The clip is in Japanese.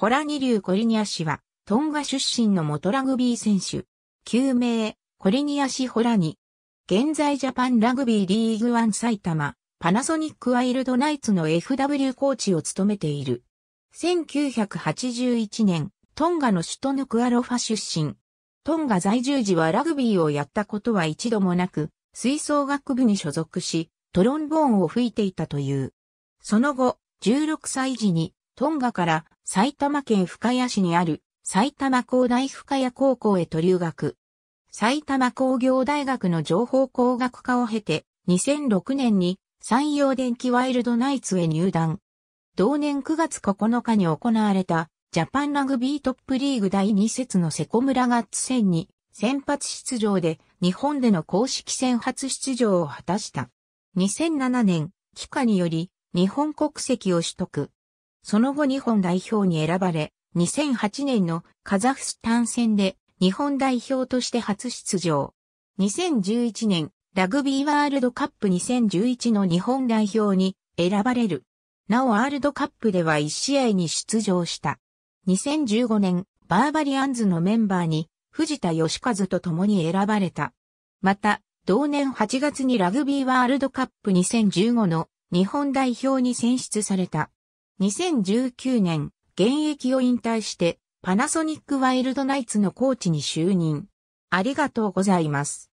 ホラニリュー・コリニア氏は、トンガ出身の元ラグビー選手。旧名、コリニア氏ホラニ。現在ジャパンラグビーリーグワン埼玉、パナソニックワイルドナイツの FW コーチを務めている。1981年、トンガの首都ヌクアロファ出身。トンガ在住時はラグビーをやったことは一度もなく、吹奏楽部に所属し、トロンボーンを吹いていたという。その後、16歳時にトンガから埼玉県深谷市にある埼玉工大深谷高校へと留学。埼玉工業大学の情報工学科を経て、2006年に山陽電機ワイルドナイツへ入団。同年9月9日に行われたジャパンラグビートップリーグ第2節のセコムラガッツ戦に先発出場で日本での公式戦初出場を果たした。2007年、帰化により日本国籍を取得。その後日本代表に選ばれ、2008年のカザフスタン戦で日本代表として初出場。2011年ラグビーワールドカップ2011の日本代表に選ばれる。なおワールドカップでは1試合に出場した。2015年バーバリアンズのメンバーに藤田義和と共に選ばれた。また、同年8月にラグビーワールドカップ2015の日本代表に選出された。2019年、現役を引退して、パナソニックワイルドナイツのコーチに就任。ありがとうございます。